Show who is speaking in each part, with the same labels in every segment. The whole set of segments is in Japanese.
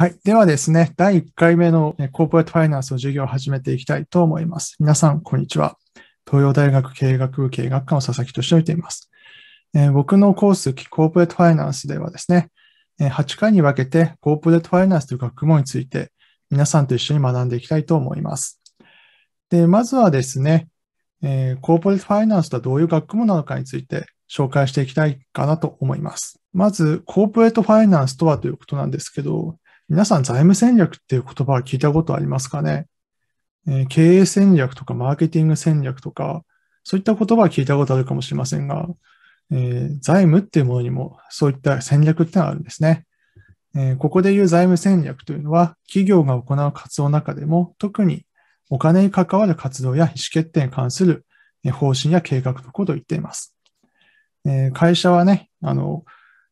Speaker 1: はい。ではですね、第1回目のコーポレートファイナンスの授業を始めていきたいと思います。皆さん、こんにちは。東洋大学経営学部経営学科の佐々木俊と言います。えー、僕のコース、コーポレートファイナンスではですね、8回に分けてコーポレートファイナンスという学問について皆さんと一緒に学んでいきたいと思います。で、まずはですね、えー、コーポレートファイナンスとはどういう学問なのかについて紹介していきたいかなと思います。まず、コーポレートファイナンスとはということなんですけど、皆さん財務戦略っていう言葉は聞いたことありますかね、えー、経営戦略とかマーケティング戦略とか、そういった言葉は聞いたことあるかもしれませんが、えー、財務っていうものにもそういった戦略ってのがあるんですね。えー、ここでいう財務戦略というのは、企業が行う活動の中でも、特にお金に関わる活動や意思決定に関する方針や計画のことを言っています。えー、会社はね、あの、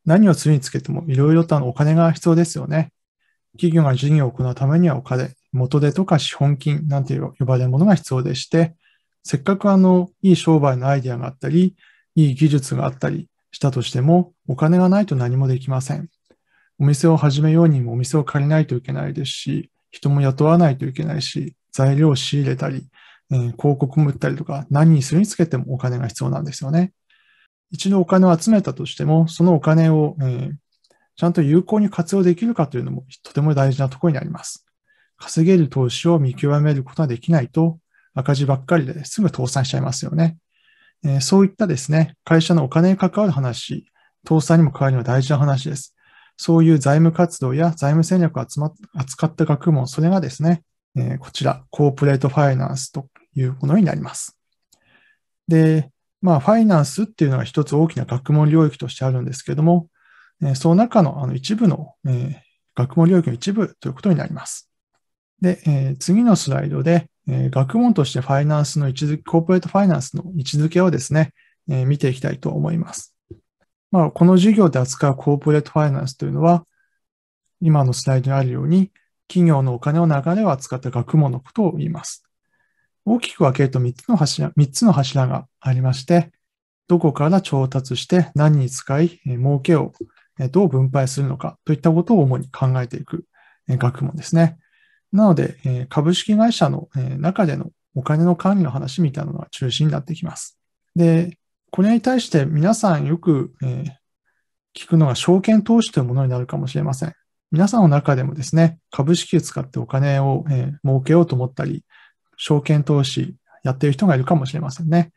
Speaker 1: 何を次につけてもいろいろとお金が必要ですよね。企業が事業を行うためにはお金、元手とか資本金なんて呼ばれるものが必要でして、せっかくあの、いい商売のアイデアがあったり、いい技術があったりしたとしても、お金がないと何もできません。お店を始めようにもお店を借りないといけないですし、人も雇わないといけないし、材料を仕入れたり、えー、広告も売ったりとか、何にするにつけてもお金が必要なんですよね。一度お金を集めたとしても、そのお金を、えー、ちゃんと有効に活用できるかというのもとても大事なところにあります。稼げる投資を見極めることができないと赤字ばっかりですぐ倒産しちゃいますよね。えー、そういったですね、会社のお金に関わる話、倒産にも関わるのは大事な話です。そういう財務活動や財務戦略を扱った学問、それがですね、えー、こちら、コーポレートファイナンスというものになります。で、まあ、ファイナンスっていうのが一つ大きな学問領域としてあるんですけども、えその中のあの一部の、え学問領域の一部ということになります。で、え次のスライドで、え学問としてファイナンスの位置づけ、コーポレートファイナンスの位置づけをですね、え見ていきたいと思います。まあ、この授業で扱うコーポレートファイナンスというのは、今のスライドにあるように、企業のお金の流れを扱った学問のことを言います。大きく分けると3つの柱、3つの柱がありまして、どこから調達して何に使い、儲けをどう分配するのかといったことを主に考えていく学問ですね。なので、株式会社の中でのお金の管理の話みたいなのが中心になってきます。で、これに対して皆さんよく聞くのが証券投資というものになるかもしれません。皆さんの中でもですね、株式を使ってお金を儲けようと思ったり、証券投資やっている人がいるかもしれませんね。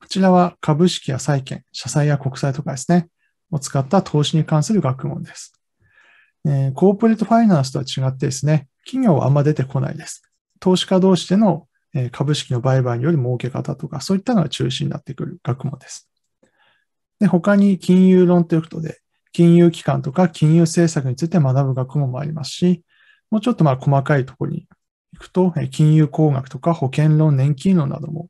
Speaker 1: こちらは株式や債券、社債や国債とかですね。を使った投資に関する学問です。えー、コーポレートファイナンスとは違ってですね、企業はあんま出てこないです。投資家同士での株式の売買による儲け方とか、そういったのが中心になってくる学問です。で他に金融論ということで、金融機関とか金融政策について学ぶ学問もありますし、もうちょっとまあ細かいところに行くと、金融工学とか保険論、年金論なども、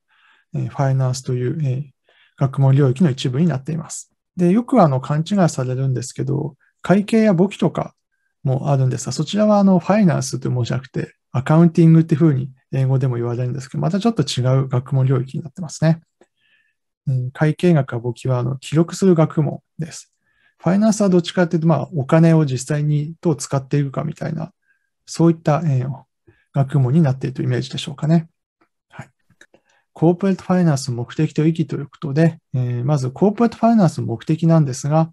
Speaker 1: ファイナンスという学問領域の一部になっています。で、よくあの勘違いされるんですけど、会計や簿記とかもあるんですが、そちらはあのファイナンスというものじゃなくて、アカウンティングっていうふうに英語でも言われるんですけど、またちょっと違う学問領域になってますね。うん、会計学や簿記はあの記録する学問です。ファイナンスはどっちかっていうと、まあ、お金を実際にどう使っていくかみたいな、そういった、えー、学問になっているというイメージでしょうかね。コーポレートファイナンス目的と意義ということで、えー、まずコーポレートファイナンスの目的なんですが、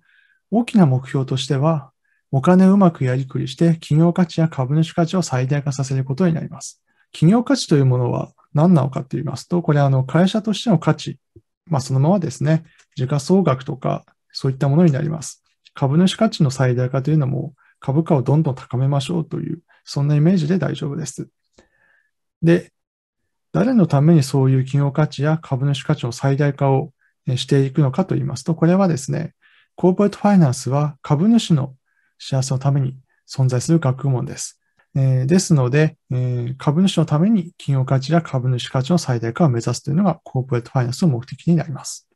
Speaker 1: 大きな目標としては、お金をうまくやりくりして企業価値や株主価値を最大化させることになります。企業価値というものは何なのかと言いますと、これあの会社としての価値、まあそのままですね、時価総額とかそういったものになります。株主価値の最大化というのも株価をどんどん高めましょうという、そんなイメージで大丈夫です。で、誰のためにそういう企業価値や株主価値を最大化をしていくのかといいますと、これはですね、コーポレートファイナンスは株主の幸せのために存在する学問です。えー、ですので、えー、株主のために企業価値や株主価値の最大化を目指すというのがコーポレートファイナンスの目的になります。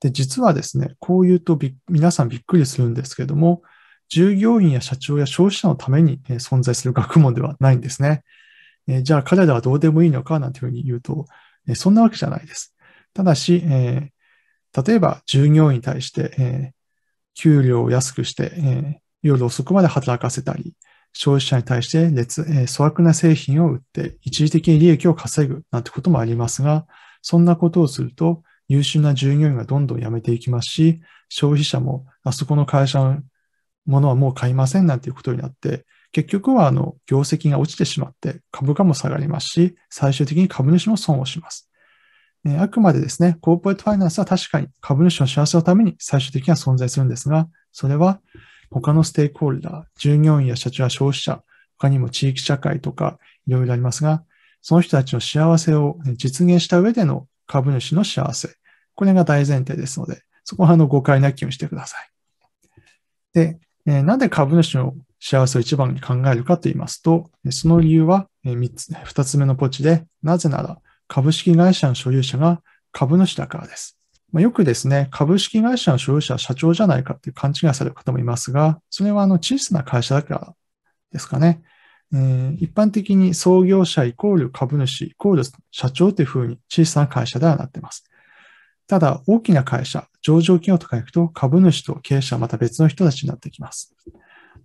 Speaker 1: で、実はですね、こう言うと皆さんびっくりするんですけども、従業員や社長や消費者のために存在する学問ではないんですね。えじゃあ彼らはどうでもいいのかなんていうふうに言うと、えそんなわけじゃないです。ただし、え例えば従業員に対して、え給料を安くして、え夜遅くまで働かせたり、消費者に対して劣、え粗悪な製品を売って一時的に利益を稼ぐなんてこともありますが、そんなことをすると優秀な従業員がどんどん辞めていきますし、消費者もあそこの会社のものはもう買いませんなんていうことになって、結局はあの業績が落ちてしまって株価も下がりますし、最終的に株主も損をします。えあくまでですね、コーポレートファイナンスは確かに株主の幸せのために最終的には存在するんですが、それは他のステークホルダー、従業員や社長や消費者、他にも地域社会とかいろいろありますが、その人たちの幸せを実現した上での株主の幸せ。これが大前提ですので、そこはあの誤解なきようにしてください。で、えなんで株主の幸せを一番に考えるかと言いますと、その理由は3つ、2つ目のポチで、なぜなら株式会社の所有者が株主だからです。まあ、よくですね、株式会社の所有者は社長じゃないかって勘違いされる方もいますが、それはあの小さな会社だからですかね。えー、一般的に創業者イコール株主イコール社長というふうに小さな会社ではなっています。ただ、大きな会社、上場企業とか行くと株主と経営者はまた別の人たちになってきます。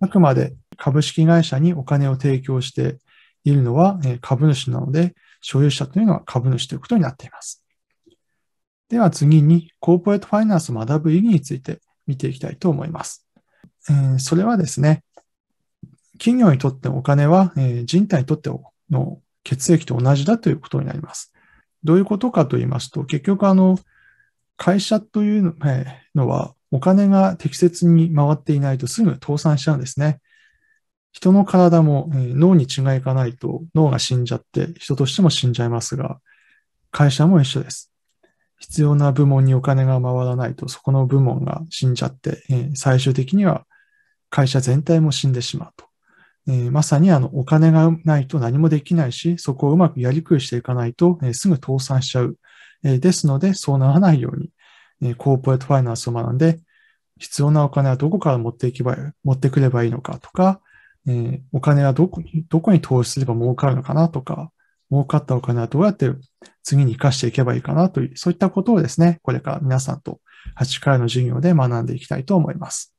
Speaker 1: あくまで株式会社にお金を提供しているのは株主なので、所有者というのは株主ということになっています。では次に、コーポレートファイナンスを学ぶ意義について見ていきたいと思います。えそれはですね、企業にとってお金は、え人体にとっての血液と同じだということになります。どういうことかと言いますと、結局あの、会社というのは、お金が適切に回っていないとすぐ倒産しちゃうんですね。人の体も脳に違いがないと脳が死んじゃって人としても死んじゃいますが、会社も一緒です。必要な部門にお金が回らないとそこの部門が死んじゃって、最終的には会社全体も死んでしまうと。まさにあのお金がないと何もできないし、そこをうまくやりくりしていかないとすぐ倒産しちゃう。ですので、そうならないようにコーポレートファイナンスを学んで、必要なお金はどこから持っていけば、持ってくればいいのかとか、えお金はどこに、どこに投資すれば儲かるのかなとか、儲かったお金はどうやって次に活かしていけばいいかなという、そういったことをですね、これから皆さんと8回の授業で学んでいきたいと思います。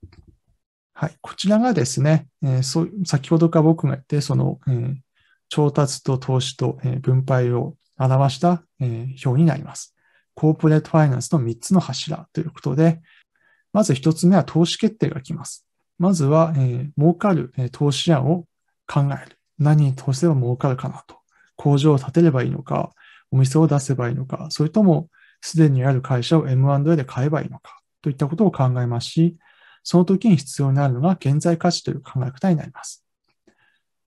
Speaker 1: はい。こちらがですね、えー、そう先ほどから僕が言って、その、えー、調達と投資と、えー、分配を表した、え表になります。コーポレートファイナンスの3つの柱ということで、まず1つ目は投資決定が来ます。まずは、えー、儲かる、えー、投資案を考える。何に投資を儲かるかなと。工場を建てればいいのか、お店を出せばいいのか、それともすでにある会社を M&A で買えばいいのか、といったことを考えますし、その時に必要になるのが現在価値という考え方になります。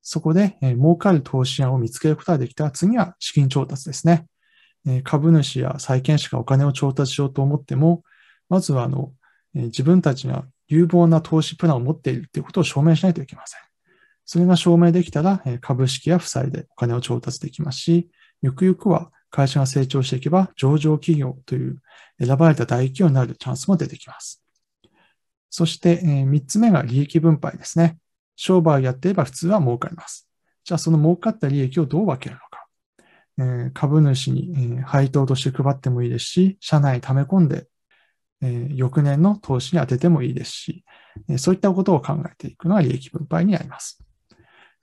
Speaker 1: そこで、えー、儲かる投資案を見つけることができたら次は資金調達ですね。株主や債権者がお金を調達しようと思っても、まずはあの自分たちが有望な投資プランを持っているということを証明しないといけません。それが証明できたら株式や負債でお金を調達できますし、ゆくゆくは会社が成長していけば上場企業という選ばれた大企業になるチャンスも出てきます。そして3つ目が利益分配ですね。商売をやっていれば普通は儲かります。じゃあその儲かった利益をどう分けるのか。えー、株主に、えー、配当として配ってもいいですし、社内に溜め込んで、えー、翌年の投資に当ててもいいですし、えそういったことを考えていくのが利益分配になります。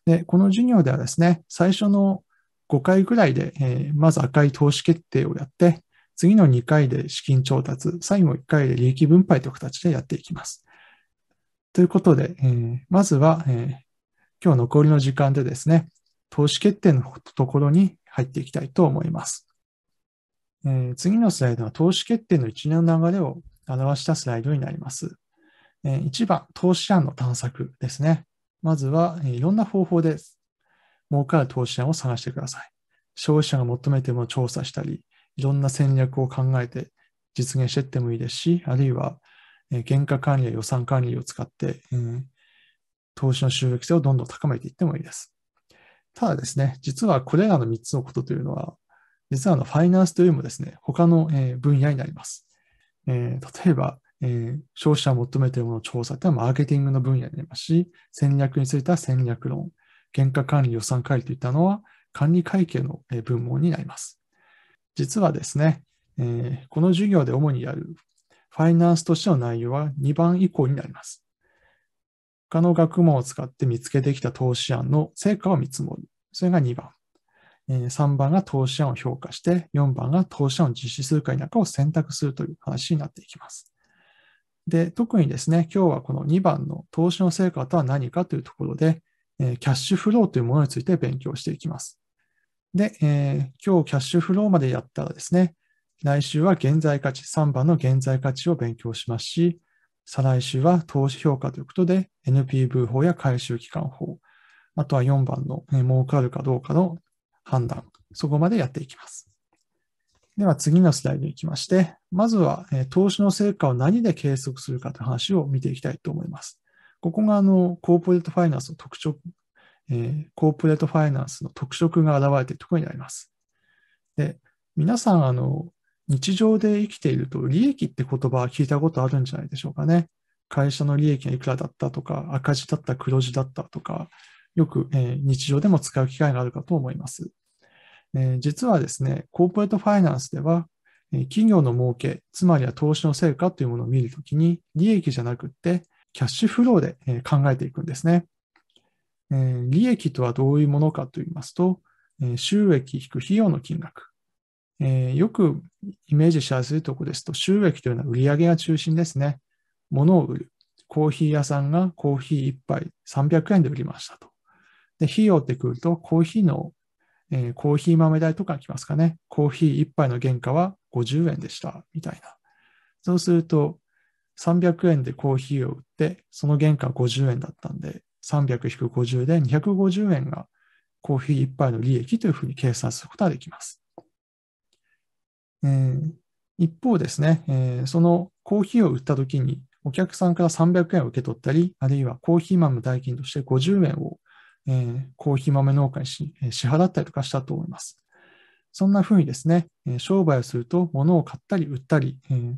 Speaker 1: で、この授業ではですね、最初の5回ぐらいで、えまず赤い投資決定をやって、次の2回で資金調達、最後1回で利益分配という形でやっていきます。ということで、えまずは、え今日残りの時間でですね、投資決定のところに入っていきたいと思います。えー、次のスライドは投資決定の一年の流れを表したスライドになります。えー、1番、投資案の探索ですね。まずは、えー、いろんな方法で儲かる投資案を探してください。消費者が求めても調査したり、いろんな戦略を考えて実現していってもいいですし、あるいは、え原価管理や予算管理を使って、え投資の収益性をどんどん高めていってもいいです。ただですね、実はこれらの3つのことというのは、実はあのファイナンスというよりもですね、他の、分野になります。えー、例えば、えー、消費者を求めているものを調査というのはマーケティングの分野になりますし、戦略については戦略論、原価管理予算管理といったのは管理会計の部門になります。実はですね、えー、この授業で主にやるファイナンスとしての内容は2番以降になります。他の学問を使って見つけてきた投資案の成果を見積もる。それが2番。3番が投資案を評価して、4番が投資案を実施するか否かを選択するという話になっていきます。で、特にですね、今日はこの2番の投資の成果とは何かというところで、キャッシュフローというものについて勉強していきます。で、えー、今日キャッシュフローまでやったらですね、来週は現在価値、3番の現在価値を勉強しますし、再来週は投資評価ということで、NPV 法や回収期間法、あとは4番の、儲かるかどうかの判断、そこまでやっていきます。では次のスライドに行きまして、まずは、え投資の成果を何で計測するかという話を見ていきたいと思います。ここがあのコーポレートファイナンスの特徴、えー、コーポレートファイナンスの特色が現れているところになります。で、皆さん、あの、日常で生きていると、利益って言葉は聞いたことあるんじゃないでしょうかね。会社の利益がいくらだったとか、赤字だった、黒字だったとか、よく、え日常でも使う機会があるかと思います。え実はですね、コーポレートファイナンスでは、え企業の儲け、つまりは投資の成果というものを見るときに、利益じゃなくって、キャッシュフローで、え考えていくんですね、え利益とはどういうものかといいますと、え収益引く費用の金額。えー、よくイメージしやすいとこですと、収益というのは売り上げが中心ですね。物を売る。コーヒー屋さんがコーヒー1杯300円で売りましたと。で、費用ってくると、コーヒーの、えー、コーヒー豆代とか来ますかね。コーヒー1杯の原価は50円でした、みたいな。そうすると、300円でコーヒーを売って、その原価50円だったんで、300-50で250円がコーヒー1杯の利益というふうに計算することができます。えー、一方ですね、えー、そのコーヒーを売った時に、お客さんから300円を受け取ったり、あるいはコーヒー豆代金として50円を、えー、コーヒー豆農家に支払ったりとかしたと思います。そんな風にですね、商売をすると物を買ったり売ったり、えー、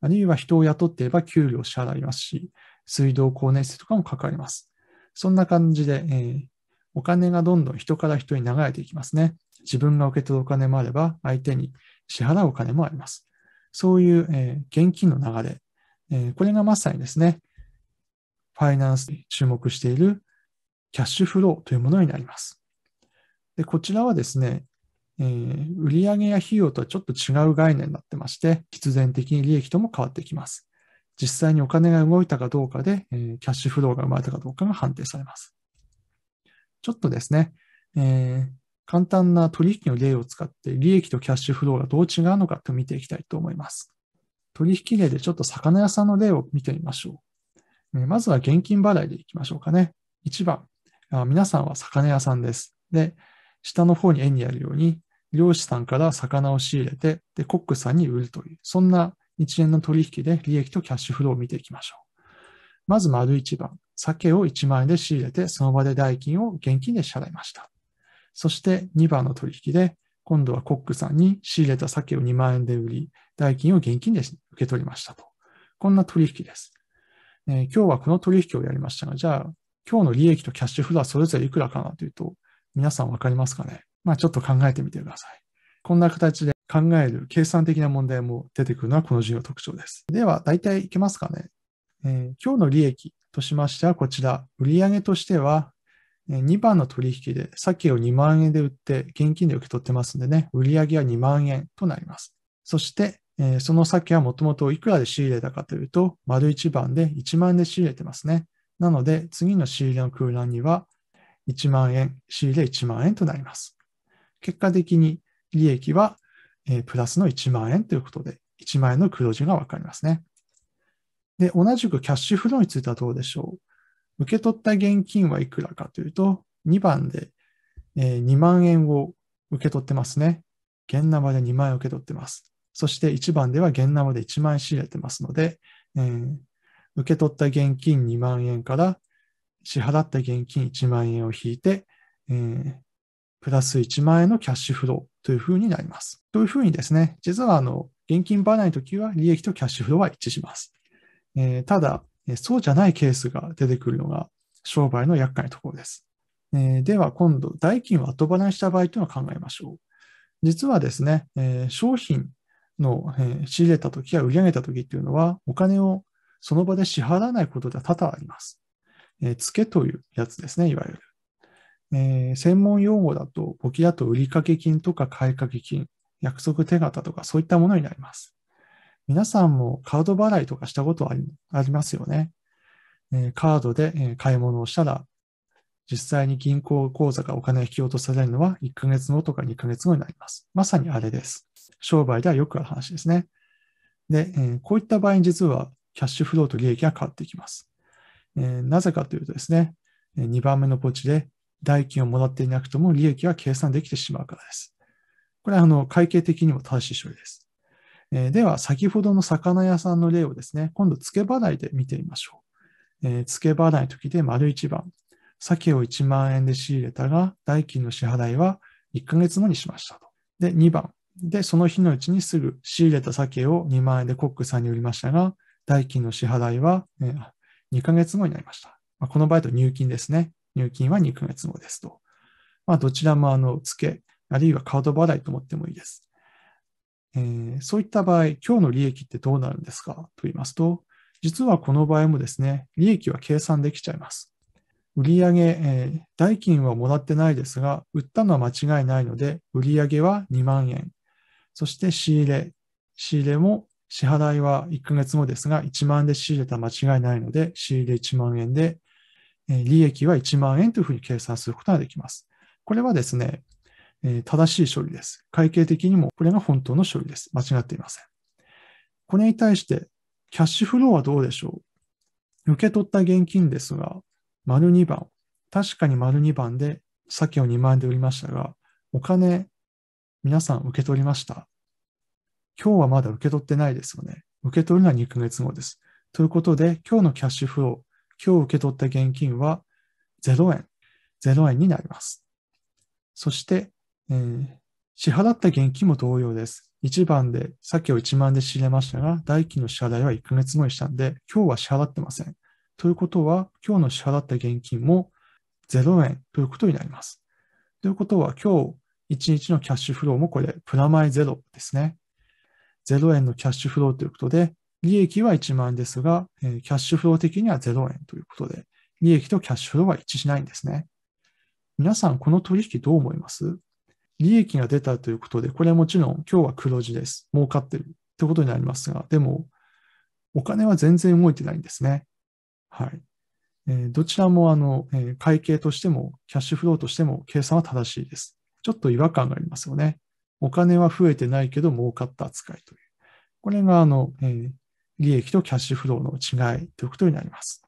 Speaker 1: あるいは人を雇っていれば給料を支払いますし、水道、光熱費とかもかかります。そんな感じで、えー、お金がどんどん人から人に流れていきますね。自分が受け取るお金もあれば、相手に支払うお金もあります。そういう、え現金の流れ、えこれがまさにですね、ファイナンスに注目しているキャッシュフローというものになります。でこちらはですね、えー、売上や費用とはちょっと違う概念になってまして、必然的に利益とも変わってきます。実際にお金が動いたかどうかで、えー、キャッシュフローが生まれたかどうかが判定されます。ちょっとですね、えー、簡単な取引の例を使って利益とキャッシュフローがどう違うのかと見ていきたいと思います。取引例でちょっと魚屋さんの例を見てみましょう。まずは現金払いでいきましょうかね。1番、皆さんは魚屋さんです。で、下の方に絵にあるように、漁師さんから魚を仕入れて、で、コックさんに売るという、そんな一円の取引で利益とキャッシュフローを見ていきましょう。まず、丸1番、酒を1万円で仕入れて、その場で代金を現金で支払いました。そして2番の取引で、今度はコックさんに仕入れた鮭を2万円で売り、代金を現金で受け取りましたと。こんな取引です。えー、今日はこの取引をやりましたが、じゃあ、今日の利益とキャッシュフローそれぞれいくらかなというと、皆さんわかりますかねまあちょっと考えてみてください。こんな形で考える計算的な問題も出てくるのはこの授業特徴です。では、大体いけますかね、えー、今日の利益としましてはこちら、売上としては2番の取引で鮭を2万円で売って現金で受け取ってますんでね、売上は2万円となります。そして、その鮭はもともといくらで仕入れたかというと、丸1番で1万円で仕入れてますね。なので、次の仕入れの空欄には1万円、仕入れ1万円となります。結果的に利益はプラスの1万円ということで、1万円の黒字がわかりますね。で、同じくキャッシュフローについてはどうでしょう受け取った現金はいくらかというと、2番で、え2万円を受け取ってますね。現ナで2万円受け取ってます。そして1番では現ナで1万円仕入れてますので、えー、受け取った現金2万円から支払った現金1万円を引いて、えー、プラス1万円のキャッシュフローというふうになります。というふうにですね、実はあの現金払いの時は利益とキャッシュフローは一致します。えー、ただ、そうじゃないケースが出てくるのが商売の厄介なところです。えでは今度、代金を後払いした場合というのを考えましょう。実はですね、え商品の、え仕入れた時や売り上げたとっていうのは、お金をその場で支払わないことでは多々あります。え付けというやつですね、いわゆる。え専門用語だと、簿記だと売掛金とか買掛金、約束手形とかそういったものになります。皆さんもカード払いとかしたことありありますよね。カードで買い物をしたら、実際に銀行口座がお金を引き落とされるのは1ヶ月後とか2ヶ月後になります。まさにあれです。商売ではよくある話ですね。で、こういった場合に実はキャッシュフローと利益が変わってきます。なぜかというとですね、2番目のポチで代金をもらっていなくとも利益は計算できてしまうからです。これはあの会計的にも正しい処理です。えー、では、先ほどの魚屋さんの例をですね、今度、付け払いで見てみましょう。えー、付け払い時で丸1番。鮭を1万円で仕入れたが、代金の支払いは1ヶ月後にしましたと。で、2番。で、その日のうちにすぐ仕入れた鮭を2万円でコックさんに売りましたが、代金の支払いは、え2ヶ月後になりました。まあ、この場合と入金ですね。入金は2ヶ月後ですと。まあ、どちらもあの付け、あるいはカード払いと思ってもいいです。えー、そういった場合、今日の利益ってどうなるんですかと言いますと、実はこの場合もですね、利益は計算できちゃいます。売上、えー、代金はもらってないですが、売ったのは間違いないので、売上は2万円。そして仕入れ。仕入れも支払いは1ヶ月後ですが、1万円で仕入れた間違いないので、仕入れ1万円で、えー、利益は1万円というふうに計算することができます。これはですね、え正しい処理です。会計的にもこれが本当の処理です。間違っていません。これに対して、キャッシュフローはどうでしょう受け取った現金ですが、丸2番。確かに丸2番で、鮭を2万円で売りましたが、お金、皆さん受け取りました今日はまだ受け取ってないですよね。受け取るのは2ヶ月後です。ということで、今日のキャッシュフロー、今日受け取った現金は0円、0円になります。そして、えー、支払った現金も同様です。1番で、さっきを1万で仕入れましたが、代金の支払いは1ヶ月後にしたんで、今日は支払ってません。ということは、今日の支払った現金も0円ということになります。ということは、今日1日のキャッシュフローもこれ、プラマイゼロですね。0円のキャッシュフローということで、利益は1万円ですが、キャッシュフロー的には0円ということで、利益とキャッシュフローは一致しないんですね。皆さん、この取引どう思います利益が出たということで、これはもちろん今日は黒字です。儲かってるってことになりますが、でも、お金は全然動いてないんですね。はい。えー、どちらもあの、えー、会計としても、キャッシュフローとしても計算は正しいです。ちょっと違和感がありますよね。お金は増えてないけど儲かった扱いという。これがあの、えー、利益とキャッシュフローの違いということになります。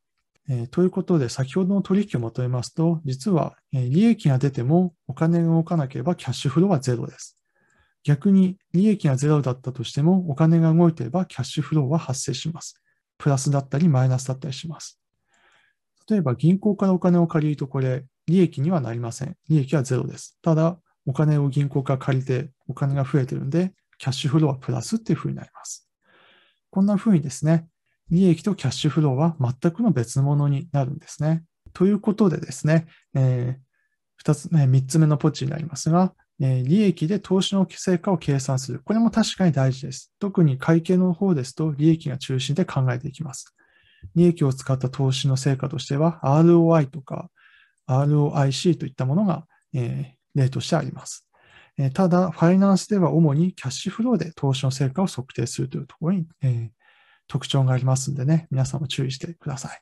Speaker 1: えということで、先ほどの取引をまとめますと、実は、え利益が出てもお金が動かなければキャッシュフローはゼロです。逆に利益がゼロだったとしてもお金が動いていればキャッシュフローは発生します。プラスだったりマイナスだったりします。例えば銀行からお金を借りるとこれ利益にはなりません。利益はゼロです。ただお金を銀行から借りてお金が増えてるんでキャッシュフローはプラスっていうふうになります。こんなふうにですね、利益とキャッシュフローは全くの別物になるんですね。ということでですね、えー、2つ目、3つ目のポチになりますが、えー、利益で投資の成果を計算する。これも確かに大事です。特に会計の方ですと、利益が中心で考えていきます。利益を使った投資の成果としては、ROI とか ROIC といったものが、えー、例としてあります。えー、ただ、ファイナンスでは主にキャッシュフローで投資の成果を測定するというところに、えー、特徴がありますんでね、皆さんも注意してください。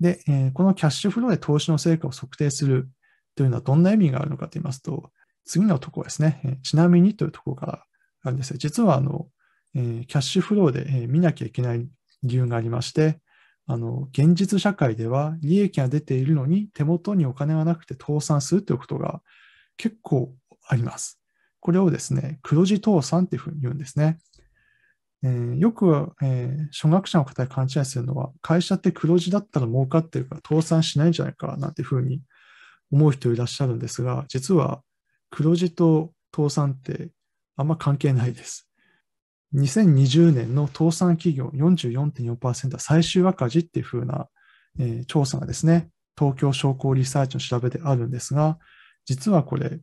Speaker 1: で、えー、このキャッシュフローで投資の成果を測定するというのはどんな意味があるのかと言いますと、次のところですね、えー、ちなみにというところからあるんですが、実はあの、えー、キャッシュフローで、え見なきゃいけない理由がありまして、あの現実社会では利益が出ているのに手元にお金がなくて倒産するということが結構あります。これをですね、黒字倒産というふうに言うんですね。えー、よくえー、初学者の方に勘違いするのは、会社って黒字だったら儲かってるから倒産しないんじゃないかなんてふうに思う人いらっしゃるんですが、実は黒字と倒産ってあんま関係ないです。2020年の倒産企業44.4%最終赤字っていうふうな、えー、調査がですね、東京商工リサーチの調べであるんですが、実はこれ、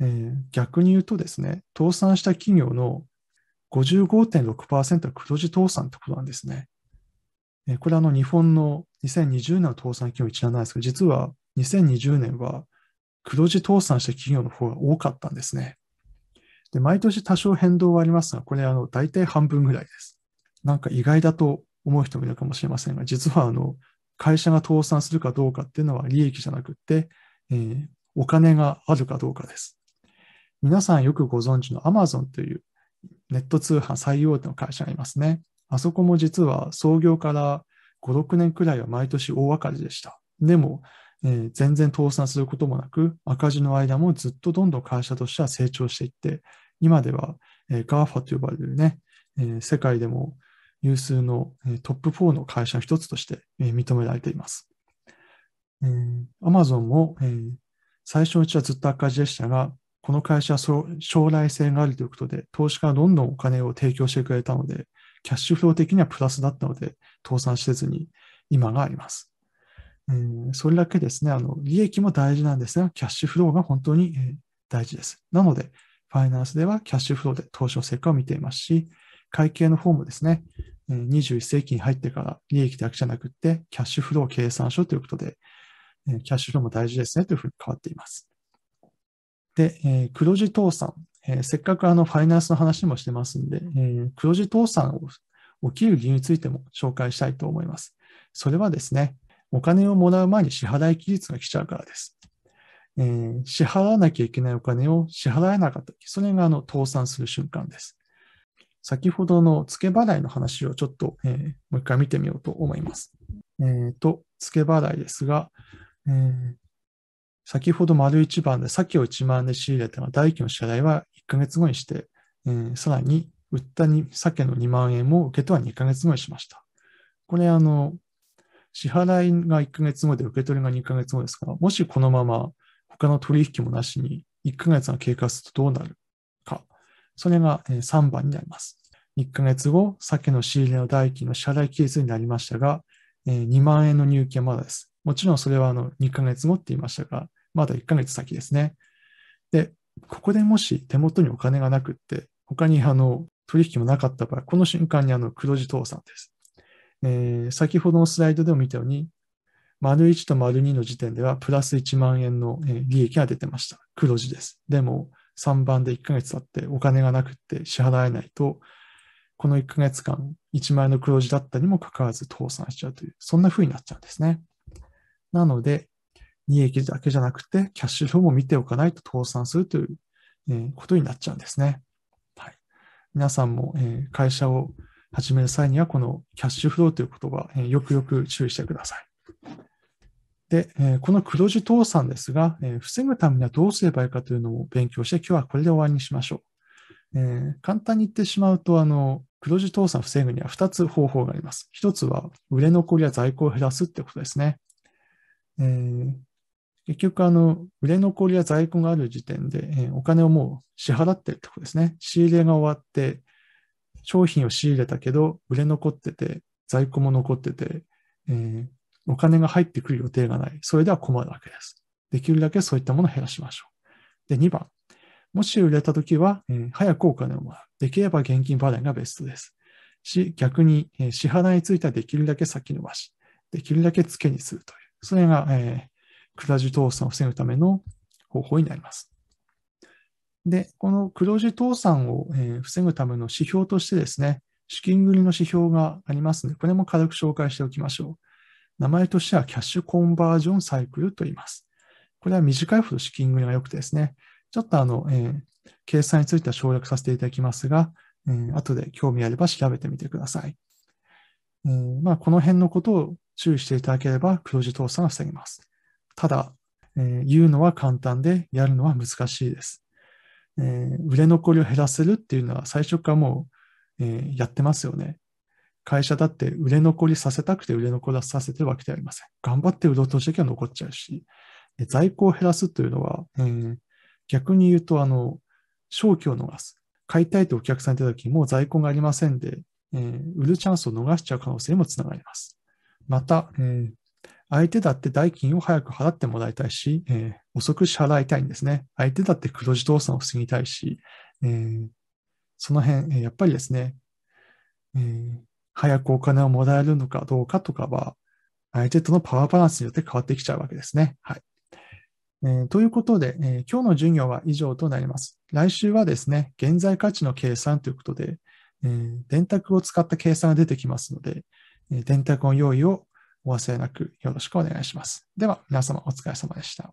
Speaker 1: えー、逆に言うとですね、倒産した企業の55.6%は黒字倒産ってことなんですね。これあの日本の2020年の倒産企業一覧なんですけど、実は2020年は黒字倒産した企業の方が多かったんですね。で毎年多少変動はありますが、これあの大体半分ぐらいです。なんか意外だと思う人もいるかもしれませんが、実はあの会社が倒産するかどうかっていうのは利益じゃなくて、えー、お金があるかどうかです。皆さんよくご存知の Amazon というネット通販最大手の会社がいますね。あそこも実は創業から5、6年くらいは毎年大赤字でした。でも、えー、全然倒産することもなく、赤字の間もずっとどんどん会社としては成長していって、今では、えー、GAFA と呼ばれるね、えー、世界でも有数の、えー、トップ4の会社の一つとして、えー、認められています。えー、Amazon も、えー、最初のうちはずっと赤字でしたが、この会社は将来性があるということで、投資家はどんどんお金を提供してくれたので、キャッシュフロー的にはプラスだったので、倒産せずに今があります。えそれだけですね、あの、利益も大事なんですが、キャッシュフローが本当に大事です。なので、ファイナンスではキャッシュフローで投資の成果を見ていますし、会計の方もですね、21世紀に入ってから利益だけじゃなくって、キャッシュフロー計算書ということで、キャッシュフローも大事ですねというふうに変わっています。で、えー、黒字倒産。えー、せっかくあのファイナンスの話もしてますんで、えー、黒字倒産を起きる理由についても紹介したいと思います。それはですね、お金をもらう前に支払い期日が来ちゃうからです。えー、支払わなきゃいけないお金を支払えなかった時、それがあの倒産する瞬間です。先ほどの付け払いの話をちょっと、えー、もう一回見てみようと思います。えっ、ー、と、付け払いですが、えー、先ほど丸一番で、先を1万円で仕入れたが、代金の支払いは1ヶ月後にして、えー、さらに、売ったに、鮭の2万円も受け取は2ヶ月後にしました。これ、あの、支払いが1ヶ月後で受け取りが2ヶ月後ですから、もしこのまま他の取引もなしに1ヶ月が経過するとどうなるか。それが3番になります。1ヶ月後、鮭の仕入れの代金の支払いケースになりましたが、2万円の入金はまだです。もちろんそれはあの2ヶ月後って言いましたが、まだ1ヶ月先ですね。で、ここでもし手元にお金がなくって、他にあの取引もなかった場合、この瞬間にあの黒字倒産です。えー、先ほどのスライドでも見たように、丸1と丸2の時点ではプラス1万円の利益が出てました。黒字です。でも、3番で1ヶ月経ってお金がなくって支払えないと、この1ヶ月間1万円の黒字だったにもかかわらず倒産しちゃうという、そんな風になっちゃうんですね。なので、利益だけじゃなくて、キャッシュフローも見ておかないと倒産するという、えことになっちゃうんですね。はい、皆さんも、え会社を始める際には、このキャッシュフローという言葉、えよくよく注意してください。で、えこの黒字倒産ですが、え防ぐためにはどうすればいいかというのを勉強して、今日はこれで終わりにしましょう。え簡単に言ってしまうと、あの、黒字倒産を防ぐには2つ方法があります。1つは、売れ残りや在庫を減らすってことですね。えー、結局、あの、売れ残りや在庫がある時点で、えお金をもう支払ってるってことですね。仕入れが終わって、商品を仕入れたけど、売れ残ってて、在庫も残ってて、えー、お金が入ってくる予定がない。それでは困るわけです。できるだけそういったものを減らしましょう。で、2番。もし売れたときは、えー、早くお金をもらう。できれば現金払いがベストです。し、逆に、えー、支払いについてはできるだけ先延ばし。できるだけ付けにするという。それが、えー、黒字倒産を防ぐための方法になります。で、この黒字倒産を、え防ぐための指標としてですね、資金繰りの指標がありますので、これも軽く紹介しておきましょう。名前としてはキャッシュコンバージョンサイクルと言います。これは短いほど資金繰りが良くてですね、ちょっとあの、えー、計算については省略させていただきますが、えー、後で興味あれば調べてみてください。えーまあ、この辺のことを注意していただければ黒字倒産は防げます。ただ、えー、言うのは簡単で、やるのは難しいです。えー、売れ残りを減らせるっていうのは最初からもう、えー、やってますよね。会社だって売れ残りさせたくて売れ残らさせてるわけではありません。頑張って売ろうとした時は残っちゃうし、え在庫を減らすというのは、えー、逆に言うと、あの、消去を逃す。買いたいとお客さんに言った時もう在庫がありませんで、えー、売るチャンスを逃しちゃう可能性もつながります。また、えー、相手だって代金を早く払ってもらいたいし、えー、遅く支払いたいんですね。相手だって黒字倒産を防ぎたいし、えー、その辺、やっぱりですね、えー、早くお金をもらえるのかどうかとかは、相手とのパワーバランスによって変わってきちゃうわけですね。はい。えー、ということで、えー、今日の授業は以上となります。来週はですね、現在価値の計算ということで、えー、電卓を使った計算が出てきますので、えー、電卓の用意をお忘れなくよろしくお願いします。では、皆様お疲れ様でした。